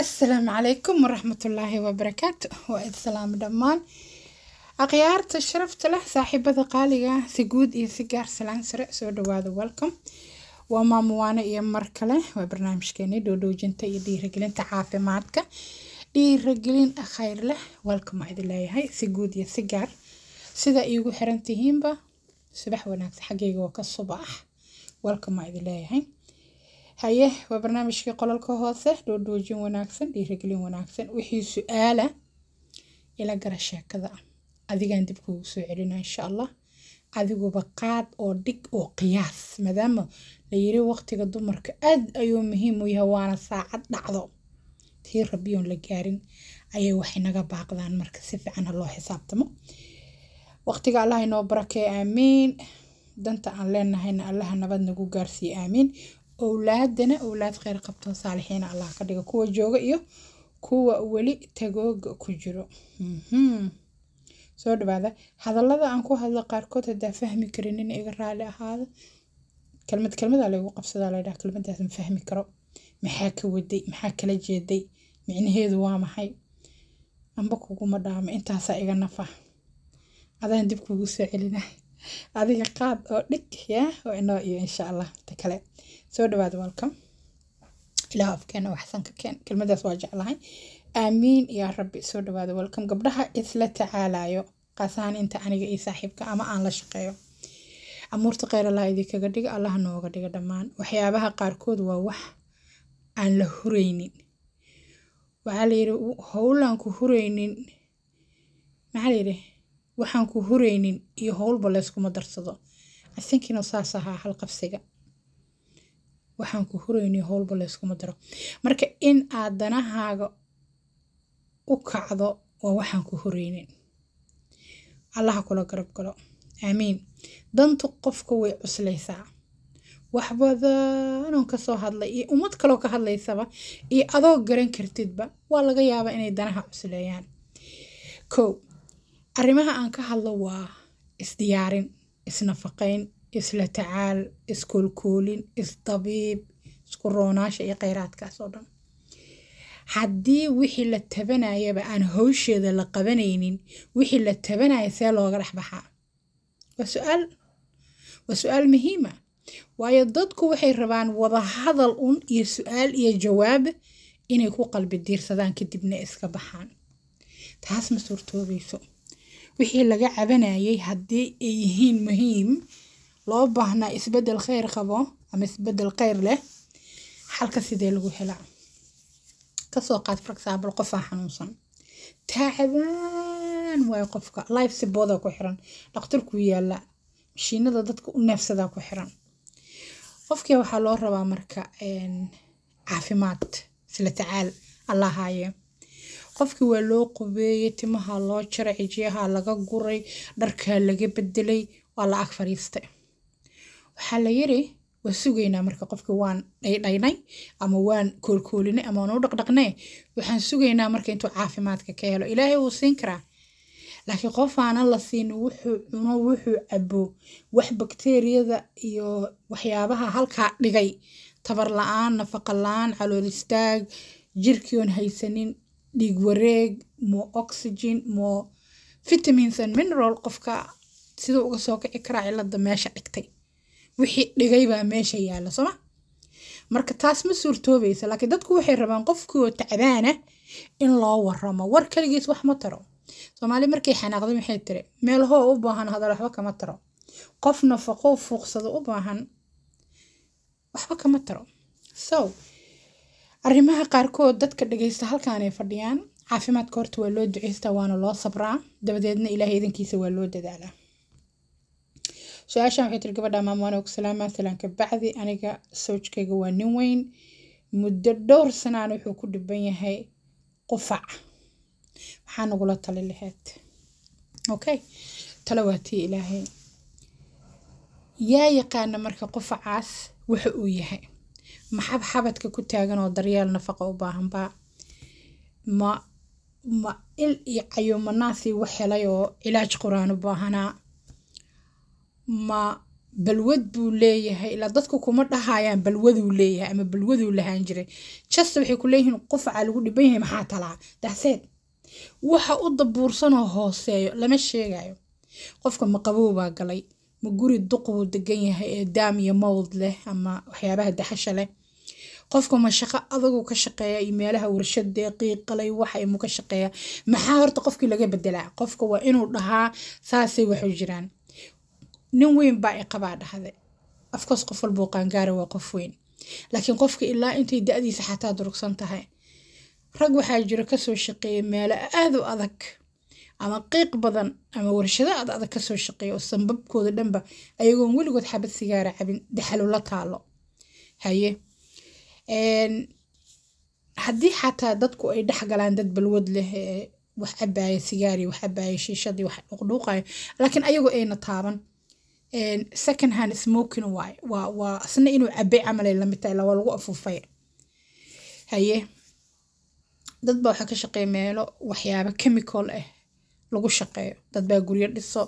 asalaamu calaykum waraxmatullaahi wabarakaatu waa id salaamo dhammaan akhyaarta sharafta leh saaxiibada qaaliga si guud iyo si gaar salaan sare soo dhawaada welcom waa maamuwaane iyo mar kale waa barnaamijkeeni dhoodhoojinta iyo dhiiragelinta caafimaadka dhiiragelin khayr leh welcom waa leeyahay si guud iyo si gaar sida iigu xirantihiinba subax wanaagsan xaggayga waa ka subax welcom waa leeyahay haye waa barnaamijkii qolalka hoose dhoodhoojin wanaagsan dhiiragelin wanaagsan wixii su-aala ila gara sheekada adigaan dib kuugu soo celinaa insha allah adiguba qaad oo dhig oo qiyaas maadaama la yiri waqtiga dumarka aad ayuu muhiim u yahay waana saacad dhacdo tii rabiyoon la gaarin ayay waxay naga baaqdaan marka si fiican loo xisaabtamo waqtiga allah inoo barakee aamiin danta aan leenahayna allaha nabad nagu gaarsiiye aamiin owlaadana owlaad khayr qabto saalixiina allah ka dhigo kuwa jooga iyo kuwa weli tagooga ku jiro mhm. soo dhawaada hadalada aan ku hadlo qaarkood hadaa fahmi karin in iga raali ahaada kelmad kelmadaa laygu qabsadaa laydhaha kelmadaas ma fahmi karo maxaa ka waday maxaa kala jeeday micnaheedu waa maxay amba kuguma dhaamo intaasaa iga nafa adaan dib kugu soo celinahay adiga qaad oo dhig yaa oo inoo iyo insha allah inta kale soo dhawaada welcome ilaa afkeena waxsanka keen kelmadaas waa jeclahay aamiin yaa rabbi soo dhawaada welcome gabdhaha isla tacaalayo qaasahan inta aniga iyo saaxiibka ama aan la shaqeeyo amuurta kheyr allah idinkaga dhiga allah nooga dhiga dhammaan waxyaabaha qaarkood waa wax aan la huraynin waxaa layidhi howlaan ku huraynin maxaa layidhi waxaan ku huraynin iyo howlba layskuma darsado afinkino saas ahaa halqabsiga waxaan ku horeyni howlba layskuma daro marka in aad danahaaga u kacdo waa waxaan ku huraynin allaha kula garab galo aamiin dantu qofka way cuslaysaa wax badanoon kasoo hadlay iyo ummad kaloo ka hadlaysaba iyo adoo garan kartidba waa laga yaabaa inay danaha cusleeyaan kow arrimaha aan ka hadlo waa isdiyaarin isnafaqayn isla tacaal iskoolkoolin isdabiib isku roonaasha iyo khayraadkaas oo dhan haddii wixii la tabanayaba aan hawsheeda la qabanaynin wixii la tabanaya see looga dhex baxaa waa su-aal waa su-aal muhiima waayo dadku waxay rabaan wada hadal un iyo su-aal iyo jawaab inay ku qalbi diirsadaan kadibna iska baxaan taas ma suurtoobayso wixii laga cabanayay haddii ay yihiin muhiim loo baahnaa isbedel khayr qabo ama isbedel khayr leh xalka sidee lagu helaa kasoo qaad for example qofaa xanuunsan taacabaan waayo qofka life siboodaa ku xiran dhakhtarkuu yaala mashiinada dadka u neefsadaa ku xiran qofkii waxaa loo rabaa marka caafimaad sila tacaal allah haaye qofki waa loo qubeeyey timaha loo jare cijiyaha laga guray dharkaa laga bedelay waa la ag fadhiistay waxaa la yiri waa sugaynaa marka qofki waan dhaydhaynay ama waan koolkoolinay ama waanu dhaqdhaqnee waxaan sugaynaa marka intuu caafimaadka ka helo ilaahay wuu siin karaa laakiin qof la siinin wuxuu cuno wuxuu cabo wax bakteeriyada iyo waxyaabaha halkaa dhigay tabar la-aan nafaqa la-aan calool istaag jirkii haysanin dhiig wareeg more oxygen more vitamins and mineral qofka siduu uga soo kici karaa cilada meesha dhigtay wixii dhigay baa meesha yaalla sooma marka taas ma suurtoobaysa laakiin dadku waxay rabaan qofkii oo tacbaana in loo waramo war kaligiis wax ma taro soomaali markay xanaaqday maxay tiri meelahoo u baahan hadal waxba kama taro qof nafaqo fuuqsado u baahan waxba kama taro so arrimaha qaarkood dadka dhegaysta halkaan ay fadhiyaan caafimaadka horta waa loo duceystaa waana loo sabraa dabadeedna ilaahay idankiisa waa loo dadaalaa su-aashan waxay tiri gabadha maam waana ku bacdi aniga sawjkayga waa nin weyn muddo dhowr sanaana wuxuu ku dhiban yahay qufac maxaa nagula tali lahayd okay talo waa tii ilaahay yaa yaqaana marka qufacaas waxa uu yahay ma xabxabadka ku taagan oo daryeel nafaqa u baahanba ma ma il iyo cayuumanaasi wax helay oo cilaaj quraan u baahanaa ma balwad buu leeyahay ilaa dadku kuma dhahayaan balwaduu leeyahay ama balwaduu lahaan jiray just waxay ku leeyihiin qofcaa lagu dhiban yahay maxaa talaa dahseed waxa u dabuursanoo hooseeyo lama sheegayo qofka ma galay ma guri duqbuu degan yahay ee daam iyo mawd leh ama waxyaabaha daxasha leh qofka ma shaqo adagu ka shaqeeya iyo meelaha warshad deeqii waxa imu ka shaqeeya maxaa horta qofkii laga bedelaa qofka waa inuu dhahaa saasay waxu jiraan nin weyn baa iqabaa dhahde afkoos qof walbuu qaangaara waa qof weyn laakiin qofka ilaa intay da-diisa xataa durugsan tahay rag waxaa jiro kasoo shaqeeya meelo aad u adag ama qiiq badan ama warshado aad adag kasoo shaqeeya oo sanbabkooda dhanba ayagoon weligood xabad sigaara cabin daxalu taalo haye haddii xataa dadku ay dhex galaan dad balwad leh wax cabaaya sigaari wax cabaaya shiishadii wax dhuqdhuuqayo laakiin ayagoo ayna taaban second hand smoking waay waa waa isna inuu cabay camalay lamid tahay lawaa lagu afuufay haye dad baa waxaa ka shaqeeya meelo waxyaaba chemical ah lagu shaqeeyo dad baa guryo dhiso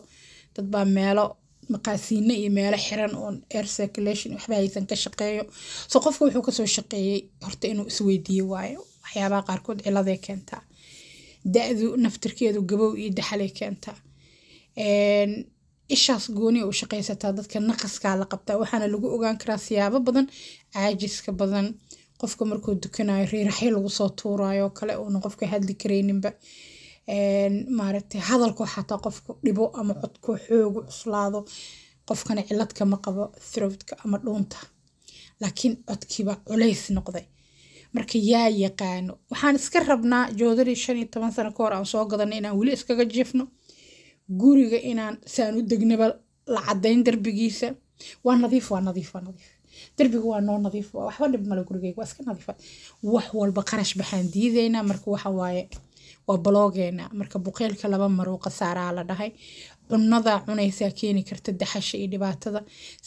dad baa meelo maqaasiino iyo meelo xiran oon air circulation waxba haysan ka shaqeeyo so qofka wuxuu kasoo shaqeeyey horta inuu isweydiiye waayo waxyaabaha qaarkood ciladay keentaa da-du naftirkeedu gabow iyo daxalay keentaa ishaas gooni u shaqaysataa dadka naqaskaa la qabtaa waxaana lagu ogaan karaa siyaabo badan caajiska badan qofka markuu dukanayo riiraxyo lagu soo tuurayo kale uuna qofka hadli karayninba maaragtay hadalku xataa qofku dhibo ama codku xoogu cuslaado qofkana cilad kama qabo throatka ama dhuunta laakiin codkiiba culays noqday marka yaa yaqaano waxaan iska rabnaa joodari shan iyo toban sano ka hor aan soo gadanay inaan weli iskaga jifno guriga inaan saan u degnaba la caddayn darbigiisa waa nadiif waa nadiif waa nadiif darbigu waa noo nadiif waxba dhib male gurigeyga waa iska nadiifa wax walba qarash baxaan diidaynaa marka waxa waaye waa blogeena marka buqeylka laba maruu khasaaraa la dhahay cunada cunaysaa keeni karta daxasha iyo dhibaatada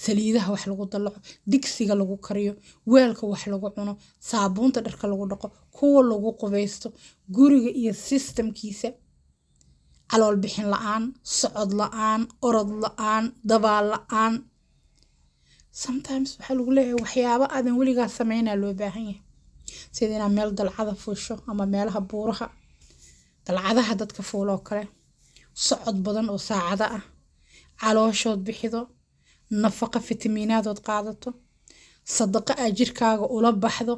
saliidaha wax lagu dallaco digsiga lagu kariyo weelka wax lagu cuno saabuunta dharka lagu dhaqo kuwa lagu qubaysto guriga iyo sistamkiisa caloolbixin la-aan socod la-aan orod la-aan dabaal la-aan sometimes waxaa lagu leeyahay waxyaabo aadan weligaa sameynaa loo baahan yahay sida inaad meel dalcada fuusho ama meelaha buuraha dalcadaha dadka fuuloo kale socod badan oo saacado ah calooshood bixido nafaqo fitamiinaadood qaadato sadaqo aa jirkaaga ula baxdo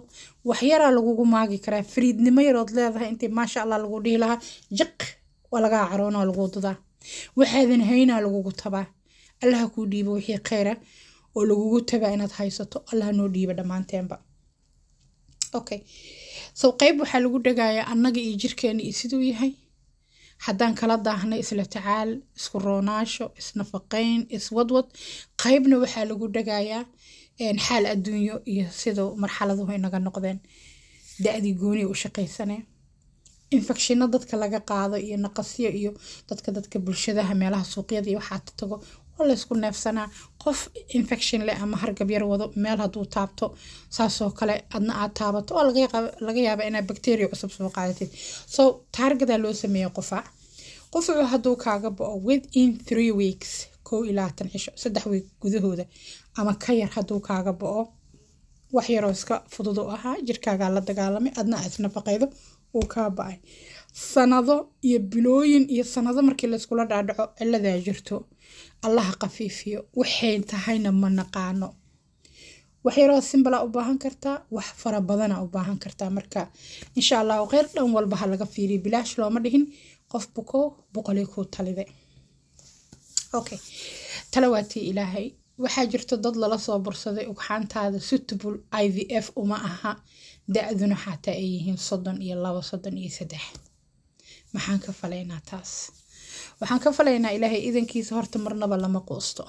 waxyaraa lagugu maagi karaa fariidnimo yarood leedahay intii maasha allah lagu dhihi lahaa jaq waa lagaa caroonaa laguu dudaa waxaadan haynaa lagugu tabaa allaha kuu dhiibo wixii khayra oo lagugu tabaa inaad haysato allaha noo dhiiba dhammaanteenba okay soo qeyb waxaa lagu dhagayaa annaga iyo jirkeena iyo siduu yahay haddaan kala daahnay isla tacaal isku roonaasho isnafaqeyn iswadwad qeybna waxaa lagu dhagayaa xaal adduunyo iyo siduu marxaladuhu inaga noqdeen da-dii gooniya u shaqaysanee infecshino dadka laga qaado iyo naqasyo iyo dadka dadka bulshadaha meelaha suuqyada iyo waxaa tago oo laysku neefsanaa qof infection leh ama hargab yar wado meel hadduu taabto saasoo kale adna aad taabato oo laga yaaba inaad bacteria cusub soo qaadatid so taargadaa loo sameeya qufac qufacu hadduu kaaga bo within three weeks kow ilaa cisho saddex week gudahooda ama ka yar hadduu kaaga bo wax yaroo iska fudud u ahaa jirkaagaa la dagaalamay adna aad isnafaqaydo uu kaa ba-ay sanado iyo bilooyin iyo sanado markii layskula dhaadhaco ciladaa jirto allaha qafiifiyo waxay tahayna ma naqaano wax yaroo simbalaa u baahan kartaa wax fara badana u baahan kartaa marka insha allahu kheyr dhan walba ha laga fiiriyo bilaash looma dhihin qof bukoo boqolii kuu talide okay talawaatii ilaahay waxaa jirto dad lala soo bursaday ugxaantaada suitable i v f uma aha da-duna xataa ay yihiin soddon iyo labo soddon iyo saddex maxaan ka falaynaa taas waxaan ka falaynaa ilaahay idankiisa horta marnaba lama quusto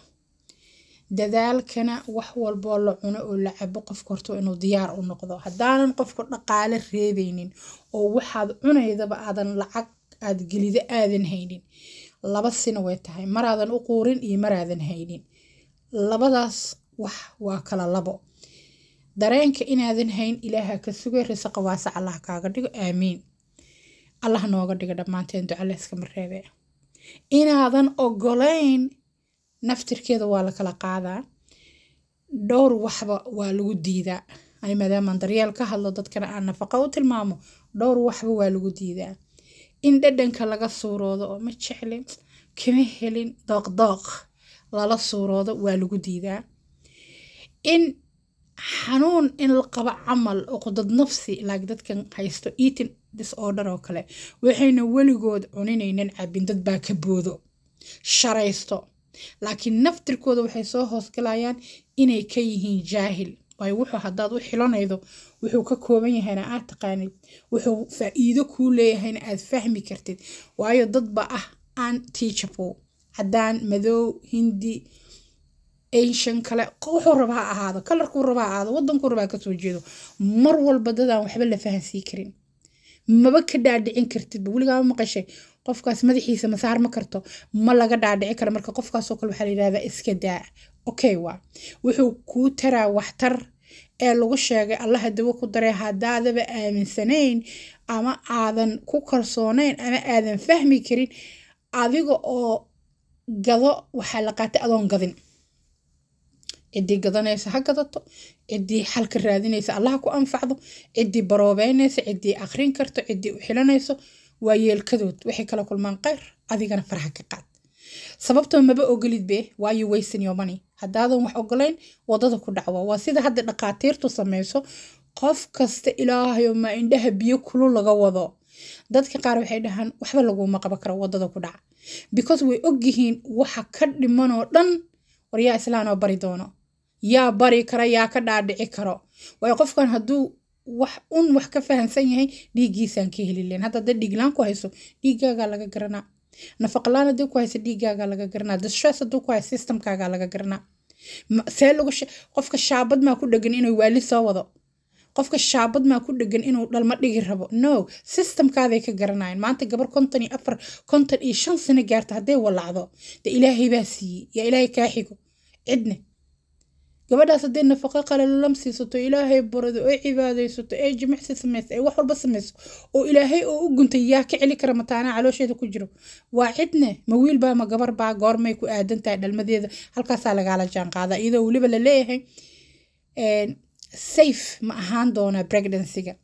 dadaalkana wax walboo la cuno oo la cabo qofka horta inuu diyaar u noqdo haddaanan qofka dhaqaale reebeynin oo waxaad cunaydaba aadan lacag aad gelido aadan haynin laba sina way tahay maraadan u quurin iyo maraadan haynin labadaas wax waa kala labo dareenka inaadan hayn ilaaha ka sugay risaqa waasa allah kaaga dhigo aamiin allah nooga dhiga dhammaanteen ducale iskama inaadan ogolayn naftirkeeda waa lakala qaadaa dhowr waxba waa lagu diidaa maadaamaan daryeel ka hadlo dadkana aan nafaqo u tilmaamo dhowr waxba waa lagu diidaa in dhadhanka laga suuroodo oo ma jeclin kama helin dooqdooq lala suuroodo waa lagu diidaa in xanuun in la qabo camal oo qudad nafsi laag dadkan haysto eating disorder oo kale waxayna weligood cuninaynan cabin dad baa ka boodo sharaysto laakiin naftirkooda waxay soo hoosgalayaan inay ka yihiin jaahil waayo wuxuu haddaad u xilanaydo wuxuu ka kooban yahayna aad taqaanid wuxuu faa-iido kuu leeyahayna aad fahmi kartid waayo dadba ah aan teachable caddaan madow hindi asian kale wuxuu rabaa ahaado kalarkuu rabaa ahaado waddankuu rabaa kasoo jeedo mar walba dadaan waxba la fahansiin karin maba ka dhaadhicin kartidba weligaaba maqashay qofkaas madaxiisa masaar ma karto ma laga dhaadhici karo marka qofkaasoo kale waxaa la yidhahdaa iska daa okay waa wuxuu kuu taraa waxtar ee lagu sheegay allaha dawo ku daray haddaadaba aaminsanayn ama aadan ku kalsoonayn ama aadan fahmi karin adiga oo gado waxaa la qaatay adoon gadin cidii gadanaysa ha gadato cidii xalka raadinaysa allaha ku anfacdo cidii baroobeynaysa cidii aqrin karto cidii u xilanayso waa yeelkadood waxay kala kulmaan keyr adigana farxa ka qaad sababtoo maba ogolidbe waayo waysin yomani haddaadan wax ogolayn wadada ku dhacwa waa sida hadda dhakhaatiirtu samayso qof kasta ilaahayo maa indhaha biyo kulu laga wado dadka qaar waxay dhahaan waxba laguma qaba karo wadada ku dhaca because way ogyihiin waxa ka dhimanoo dhan waryaa islaanoo bari doono yaa bari karo yaa ka dhaadhici karo waayo qofkan hadduu wax un wax ka fahamsan yahay dhiiggiisaan ka helilen hadda dee dhiiglaan ku hayso dhiiggaagaa laga garanaa nafaqalaan haddii ku hayso dhiiggaagaa laga garanaa distress hadduu ku hayo systemkaagaa laga garanaa see lagu qofka shaabad maa ku dhegan inuu waali soo wado qofka shaabad maa ku dhegan inuu dhalma dhigi rabo no systemkaaday ka garanayan maanta gabar konton iyo afar konton iyo shan sano gaarta hadday walacdo dee ilaahay baa siiyey yaa ilaahay kaa xigo cidne gabadhaas haddii nafaqo qalalam siisato ilaahay barado oe cibaadaysato ee jimicsi samayso ee wax walba samayso oo ilaahay oo u guntay yaa ka celi kara mataanaa caloosheeda ku jiro waa cidne ma wiilbaa ma gabar baa goormay ku aadan tahay dhalmadeeda halkaasaa lagaala jaanqaadaa iyadoo weliba la leeyahay safe ma ahaan doonaa pregnancyga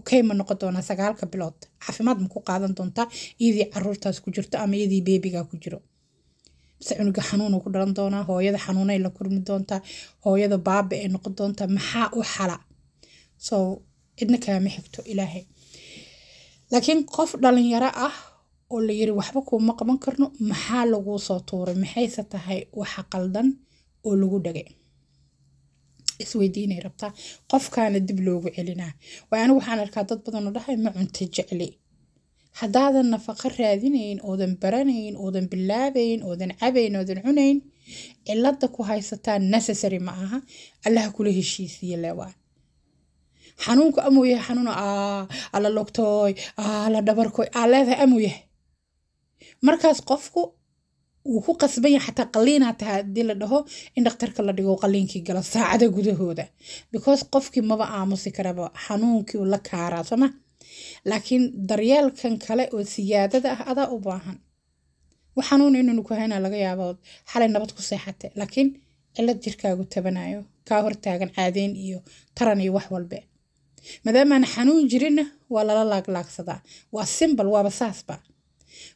okay ma noqon doonaa sagaalka bilood caafimaad ma ku qaadan doontaa iyadii caruurtaas ku jirto ama iyadii beebigaa ku jiro mise cunuga xanuunu ku dhalan doonaa hooyada xanuuna la kulmi doontaa hooyada baaba ay noqon doontaa maxaa u xala so cidna kaama xigto ilaahay laakiin qof dhalinyaro ah oo la yiri waxba kuuma qaban karno maxaa laguu soo tuuray maxayse tahay waxa qaldan oo lagu dhagay isweydiinay rabtaa qofkaana dib loogu celinaa waayo anigu waxaan arkaa dad badanoo dhahay ma cunta jecli haddaadan nafaqo raadinayn oodan baranayn oodan bilaabayn oodan cabayn oodan cunayn cilada ku haysataa necessary ma aha allaha kula heshiisiye leewaa xanuunku amuu yahay xanuuna alla logtooy alla dhabarkoy aa amuu yahay markaas qofku wuu ku qasban yahay xataa qaliinaa tahay haddii la dhaho in dhakhtarka la dhigo qaliinkii galo saacada gudahooda because qofkii maba aamusi karaba xanuunkii la kaaraa sooma laakiin daryeelkan kale oo siyaadada ah adaa u baahan wax xanuun inaynu ku hayna laga yaabood xalay nabad ku seexate laakiin cilad jirkaagu tabanayo kaa hortaagan caadeyn iyo taran iyo wax walbe maadaamaan xanuun jirinna waa lala laaglaagsadaa waa simbal waaba saasba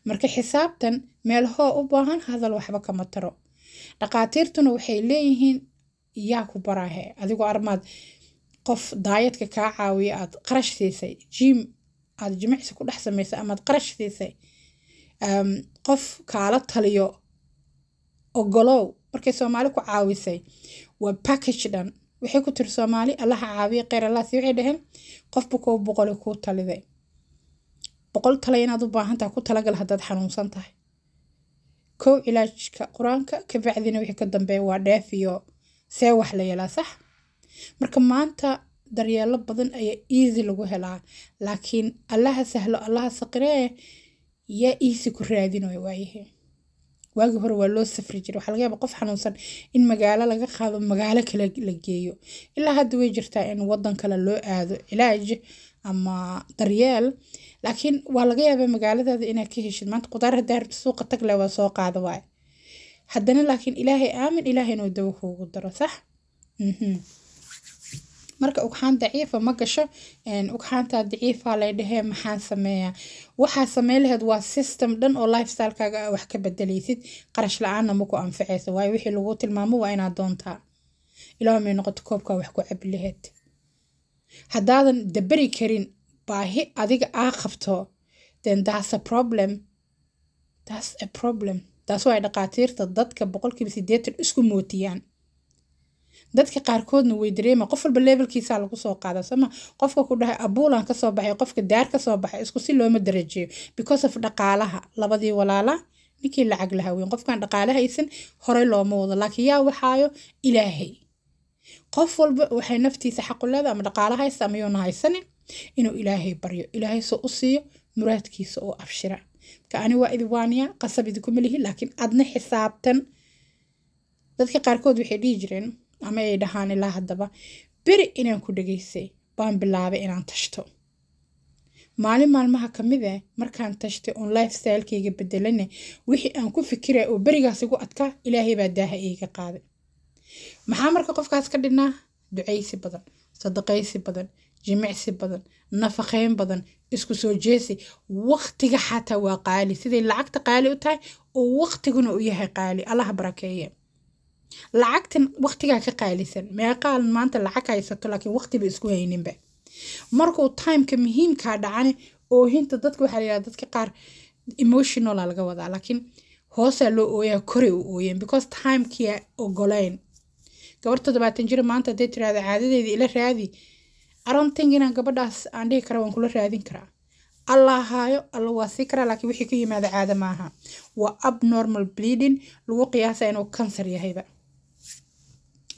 marka xisaabtan meel hoo u baahan hadal waxba kama taro dhaqaatiirtuna waxay leeyihiin yaa ku baraahe adigoo armaad qof daayadka kaa caawiya aad qarash siisay jiim aad jimicsi ku dhex samaysay amaad qarash siisay qof kaala taliyo ogolow markay soomaali ku caawisay waa package dhan waxay ku tiri soomaali allaha caawiya kheyr allah si waxay dhaheen qofba kow boqole kuu taliday boqol tala inaad u baahan tahay ku talagal haddaad xanuunsan tahay kow cilaajka qur-aanka ka wixii ka dambeeya waa dheef see wax la yeelaa sax marka maanta daryeelo badan ayaa easy lagu helaa laakiin allaha sahlo allaha saqiree yaa easy ku raadinooya waayahe waagii hore waa loo safri jiray waxaa laga yaaba qof xanuunsan in magaalo laga qaado magaalo kale la geeyo ilaa hadda way jirtaa in wadan kale loo aado cilaaj ama daryeel laakiin waa laga yaabaa magaaladaada inaad ka heshid maanta qudaar haddaar suuqa tag leh waa soo qaada waay haddana laakiin ilaahay aamin ilaahay inuu dawo kuugu daro sax mhm marka ugxaan daciifa ah ma gasho ugxaantaa daciifaa ah lay dhahee maxaan sameeya waxaa samey laheed waa system dhan oo lifestylekaaga ah wax ka bedelaysid qarash la-aanna maku anficayso waayo wixii lagu tilmaamo waa inaad doontaa ilaah may noqoto koobkaa wax ku cabi laheyd haddaadan daberi karin baahi adiga aa qabto then that's a problem that's a problem taasoo ay dhaqaatiirta dadka boqolkiiba sideetan isku mootiyaan dadka qaarkoodna way dareema qof walba levelkiisa lagu soo qaada sama qofka ku dhahay abuulan kasoo baxay qofka daar kasoo baxay isku si looma darajeeyo because of dhaqaalaha labadii walaala ninkii lacag laha weyn qofkan horey looma wado laakiin yaa waxaayo ilaahay qof walba waxay naftiisa xaquleeda ama dhaqaalo ama yoona haysanin inuu ilaahay baryo ilaahay soo u siiyo muraadkiisa oo abshira marka ani waa idiwaaniya qasab idinkuma lihi laakiin adna xisaabtan dadka qaarkood waxay dhihi jireen ama ay dhahaan ilaa haddaba beri inaan ku dhageysay baan bilaabay inaan tashto maalin maalmaha ka mid eh markaan tashtay oon lifestylekayga bedelane wixii aan ku fikiraya oo berigaas igu adkaa ilaahay baa daaha iiga qaaday maxaa marka qofkaas ka dhinaa ducaysi badan sadaqaysi badan jimicsi badan nafaqeyn badan isku soo jeesi waqtiga xataa waa qaali siday lacagta qaali u tahay oo waqtiguna u yahay qaali allaha barakeeye lacagtan waqtigaa ka qaalisan meeqaal maanta lacag haysato laakiin waqtiba isku hayninba markuu timeka muhiimkaa dhacane oohinta dadka waxaa layihahda dadka qaar emotionala ah laga wadaa laakiin hoosaa loo ooyaa koray u ooyeen because timekia ogoleyn gabar toddobaatan jira maanta hadday tiraahda caadadeeda ila raadi aranting inaan gabadhaas aan dhihi kara waan kula raadin karaa alla haayo alla waa sii karaa laakiin wixii ka yimaada caada maaha waa abnormal bleeding lagu qiyaasa inuu kansar yahayba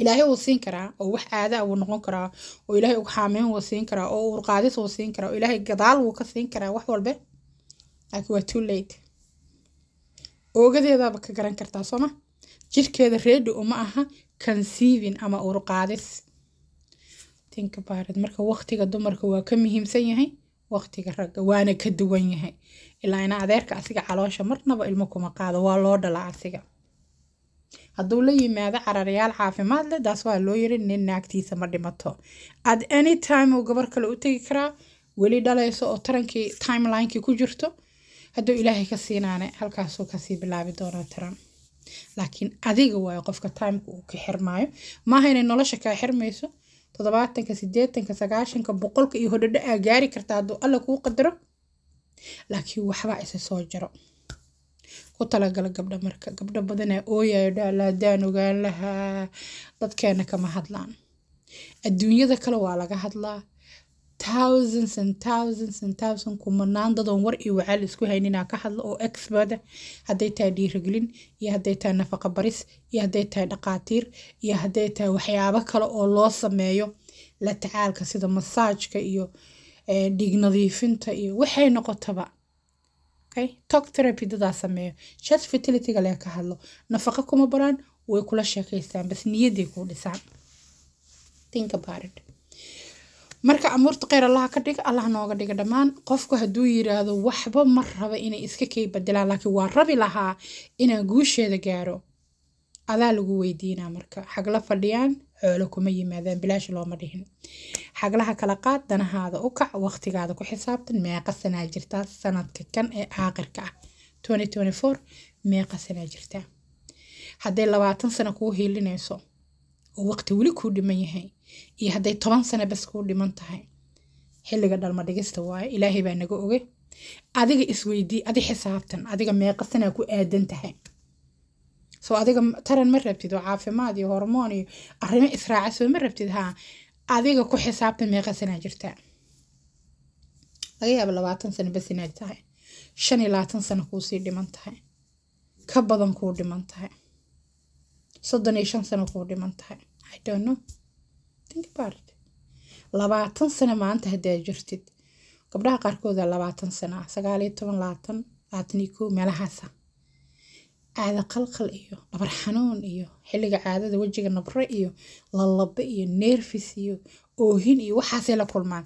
ilaahay wuu siin karaa oo wax caadaa wuu noqon karaa oo ilaahay uga xaameyn wuu siin karaa oo urqaadis wuu siin karaa oo ilaahay gadaal wuu ka siin karaa wax walbe laakiin waa too late oogadeedaaba ka garan kartaa sooma jirkeeda reedi uma aha conceiving ama urqaadis tinkabaarad marka waqtiga dumarka waa ka muhiimsan yahay waqtiga ragga waana ka duwan yahay ilaa ina adeerka asiga caloosha marnaba ilmo kuma qaado waa loo dhala asiga hadduu la yimaado cararayaal caafimaad leh daas waa loo yiri nin naagtiisa ma dhimato aad any time uu gabar kale u tegi karaa weli dhalayso oo tarankii timelinekii ku jirto hadduu ilaahay ka siinaane halkaasuu kasii bilaabi doonaa taran laakiin adiga waayo qofka timeka uu ka xirmaayo maaha inay nolosha kaa xirmayso toddobaatanka sideetanka sagaashanka boqolka iyo hodhodho aa gaari karta hadduu alla kuu qadaro laakiin waxbaa isa soo jaro ku talagala gabdha marka gabdho badanaa ooyayo dhaala hadaan ogaanlaha dadkeena kama hadlaan adduunyada kale waa laga hadlaa thousands and thousands and thousand kumanaan dadoon war iyo wacaal isku hayn inaa ka hadlo oo experta hadday tahay dhiiragelin iyo hadday tahay nafaqa baris iyo hadday tahay dhaqaatiir iyo hadday tahay waxyaabo kale oo loo sameeyo la tacaalka sida masaajka iyo eh, dhiig nadiifinta iyo waxay noqotaba okay tok therapy dadaa sameeyo chest fertility-ga ka hadlo nafaqa kuma baraan way kula sheekaystaan bas niyaday ku dhisaan think about it marka amuurta kheyr allaha ka dhiga allah nooga dhiga dhammaan qofku hadduu yiraahdo waxba ma raba inay iska kay bedelaan laakiin waa rabi lahaa inaan guusheeda gaaro adaa lagu weydiinaa marka xagla fadhiyaan xoolo kuma yimaadaan bilaash looma dhihin xaglaha kala qaad danahaada u kac waqtigaada ku xisaabtan meeqa sanaa jirtaa sanadka kan ee aakhirka ah meeqa sanaa jirtaa hadday labaatan sano kuu hiilinayso oo waqti weli kuu dhiman yahay iyo hadday toban sano bas kuu dhiman tahay xilliga dhalmadhigista waaye ilaahay baa naga ogay adiga isweydii adi xisaabtan adiga meeqa sanaa ku aadan tahay soo adiga taran ma rabtid oo caafimaad iyo hormoon iyo arimo israaca soo ma rabtid haa adiga ku xisaabta meeqa sanaa jirtaa laga yaaba labaatan sano bas inaad tahay shan iyo labaatan sano kuusii dhiman tahay ka badan kuu dhiman tahay soddon iyo shan sano kuu dhiman tahay i don't know think about it labaatan sano maanta haddaad jirtid gabdhaha qaarkooda labaatan sana sagaal iyo toban labaatan labaatan iyo koo meelahaasa caada qalqal iyo dhabar xanuun iyo xilliga caadada wejiga nabre iyo lalabe iyo neerfis iyo oohin iyo waxaasay la kulmaan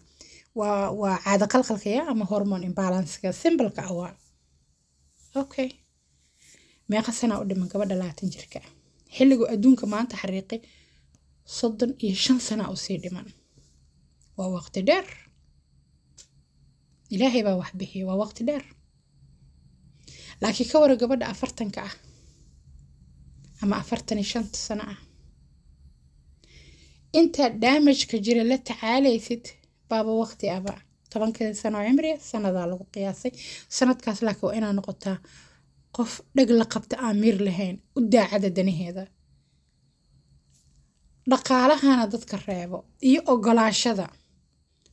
waa caada qalqalkaya ama hormon imbalanska simbalka awaa ah okay meeqa sanaa u dhiman gabadha laatan jirka xilligu adduunka maanta xariiqi soddon iyo shan sanaa usii dhiman waa waqti dheer ilaahay baa wax bixiya waa waqti dheer laakiin ka wara gabadha afartanka ah ama afartan iyo shanta sano ah intaa daamajka jira la tacaalaysid baaba waqti aba tobanka sano cimriga sanadaa lagu qiyaasay sanadkaas laakiin waa inaa noqotaa qof dheg la qabta aan lahayn u daacada danaheeda dhaqaalahana dadka reebo iyo ogolaashada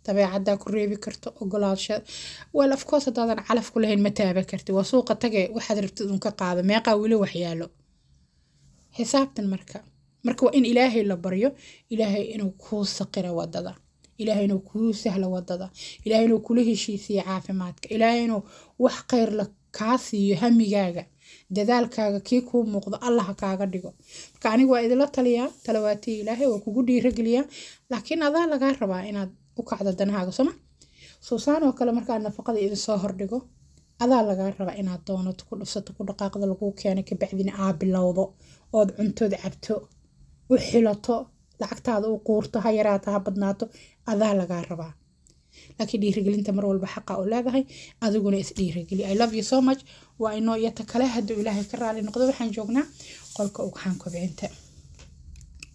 dabeecada ku reebi karto ogolaansha wel afcoos hadaadan calaf ku lahayn ma taaba karti waa suuqa tage waxaad rabtid un ka qaado meeqaa weli waxyaalo xisaabtan marka marka waa in ilaahay la baryo ilaahay inuu kuu saqira wadada ilaahay inuu kuu sahla wadada ilaahay inuu kula heshiisiyo caafimaadka ilaahay inuu wax khayrla kaa siiyo hamigaaga dadaalkaaga kii kuu muuqdo allaha kaaga dhigo marka aniga waa idila taliyaa talawaatiya ilaahay waa kugu dhiirageliyaa laakiin adaa lagaa rabaa inaad u kacda danahaaga sooma soo oo kale markaa nafaqada idin soo hordhigo adaa lagaa rabaa inaad doonato ku dhufsato ku dhaqaaqda laguu keena kabacdina aa bilowdo ood cuntada cabto u xilato lacagtaada u quurto ha yaraata ha badnaato adaa lagaa rabaa laakiin dhiirigelinta mar walba xaqa oo leedahay adiguna is dhiirigeli i love you so much waa inoo iyo kale hadduu ilaahay ka raali noqdo waxaan joognaa qolka ugxaan kobcinta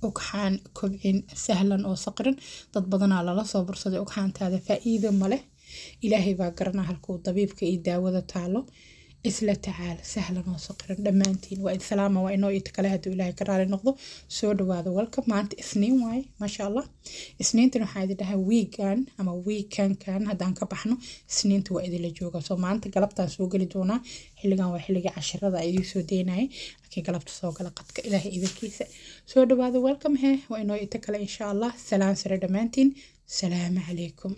ogxaan kobcin sahlan oo saqrin dad badanaa lala soo bursaday ogxaantaada faa-iido ma ilaahay baa garanaa halkuu dabiibka iyo daawada taalo isla tacaal sahlan oo saqiran dhammaantiin waa idsalaama waa inoo ita kale hadduu ilaahay ka raali noqdo soo dhawaada walka maanta isniin waaye maasha allah isniintan waxaa idin dhahaa ama weekankan haddaan ka baxno isniinta waa idinla jooga soo maanta galabtaan soo geli doonaa xilligan waa xilligii cashirada idiin soo deynaya laakiin galabta soo gala qadka ilaahay idankiisa soo dhawaada welcome he waa inoo ita kale insha allah salaan sare dhammaantiin salaamu calaykum